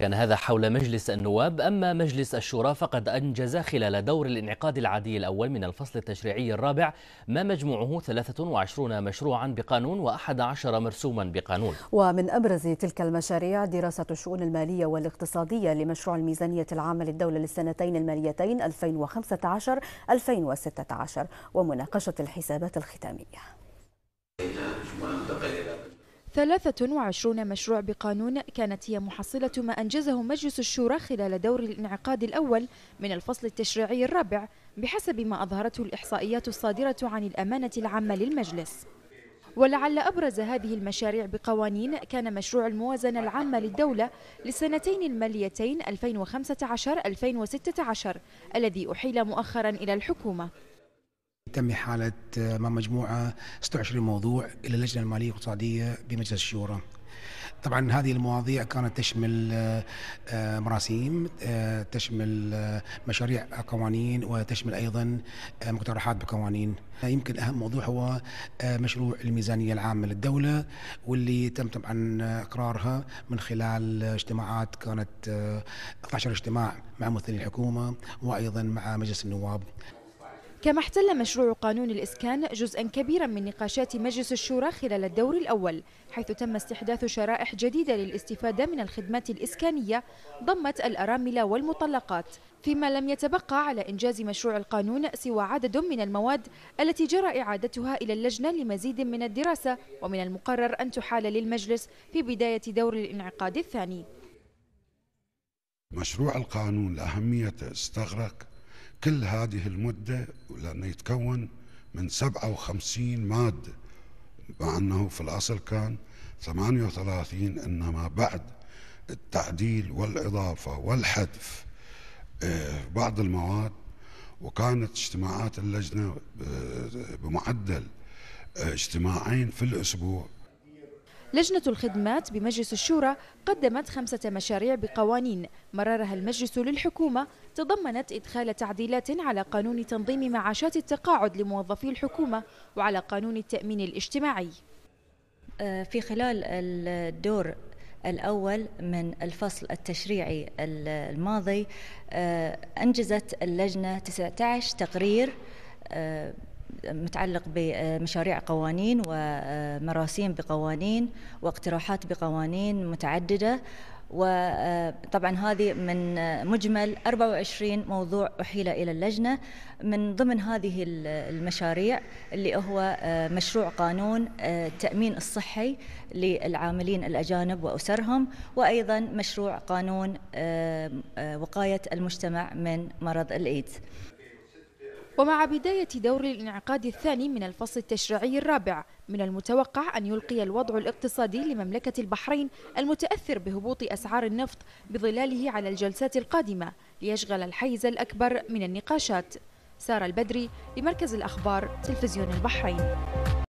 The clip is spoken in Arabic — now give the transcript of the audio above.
كان هذا حول مجلس النواب أما مجلس الشورى فقد أنجز خلال دور الانعقاد العادي الأول من الفصل التشريعي الرابع ما مجموعه 23 مشروعا بقانون و11 مرسوما بقانون ومن أبرز تلك المشاريع دراسة الشؤون المالية والاقتصادية لمشروع الميزانية العامة للدولة للسنتين الماليتين 2015-2016 ومناقشة الحسابات الختامية 23 مشروع بقانون كانت هي محصلة ما أنجزه مجلس الشورى خلال دور الانعقاد الأول من الفصل التشريعي الرابع بحسب ما أظهرته الإحصائيات الصادرة عن الأمانة العامة للمجلس ولعل أبرز هذه المشاريع بقوانين كان مشروع الموازنة العامة للدولة للسنتين الماليتين 2015-2016 الذي أحيل مؤخرا إلى الحكومة تم إحالة آه، ما مجموعة 26 موضوع إلى اللجنة المالية والاقتصادية بمجلس الشورى طبعا هذه المواضيع كانت تشمل آه، آه، مراسيم تشمل مشاريع قوانين وتشمل ايضا مقترحات بقوانين يمكن اهم موضوع هو مشروع الميزانيه العامه للدوله واللي تم طبعا اقرارها من خلال اجتماعات كانت 12 اجتماع مع ممثلي الحكومه وايضا مع مجلس النواب كما احتل مشروع قانون الإسكان جزءا كبيرا من نقاشات مجلس الشورى خلال الدور الأول حيث تم استحداث شرائح جديدة للاستفادة من الخدمات الإسكانية ضمت الأرامل والمطلقات فيما لم يتبقى على إنجاز مشروع القانون سوى عدد من المواد التي جرى إعادتها إلى اللجنة لمزيد من الدراسة ومن المقرر أن تحال للمجلس في بداية دور الانعقاد الثاني مشروع القانون لأهميته استغرق كل هذه المدة لأنه يتكون من 57 مادة مع أنه في الأصل كان 38 إنما بعد التعديل والإضافة والحذف آه، بعض المواد وكانت اجتماعات اللجنة آه، بمعدل آه، اجتماعين في الأسبوع لجنة الخدمات بمجلس الشورى قدمت خمسة مشاريع بقوانين مررها المجلس للحكومة تضمنت إدخال تعديلات على قانون تنظيم معاشات التقاعد لموظفي الحكومة وعلى قانون التأمين الاجتماعي آه، في خلال الدور الأول من الفصل التشريعي الماضي آه، أنجزت اللجنة 19 تقرير آه، متعلق بمشاريع قوانين ومراسيم بقوانين واقتراحات بقوانين متعدده وطبعا هذه من مجمل 24 موضوع أحيل إلى اللجنة من ضمن هذه المشاريع اللي هو مشروع قانون التأمين الصحي للعاملين الأجانب وأسرهم وأيضا مشروع قانون وقاية المجتمع من مرض الإيدز ومع بداية دور الانعقاد الثاني من الفصل التشريعي الرابع من المتوقع أن يلقي الوضع الاقتصادي لمملكة البحرين المتأثر بهبوط أسعار النفط بظلاله على الجلسات القادمة ليشغل الحيز الأكبر من النقاشات سارة البدري لمركز الأخبار تلفزيون البحرين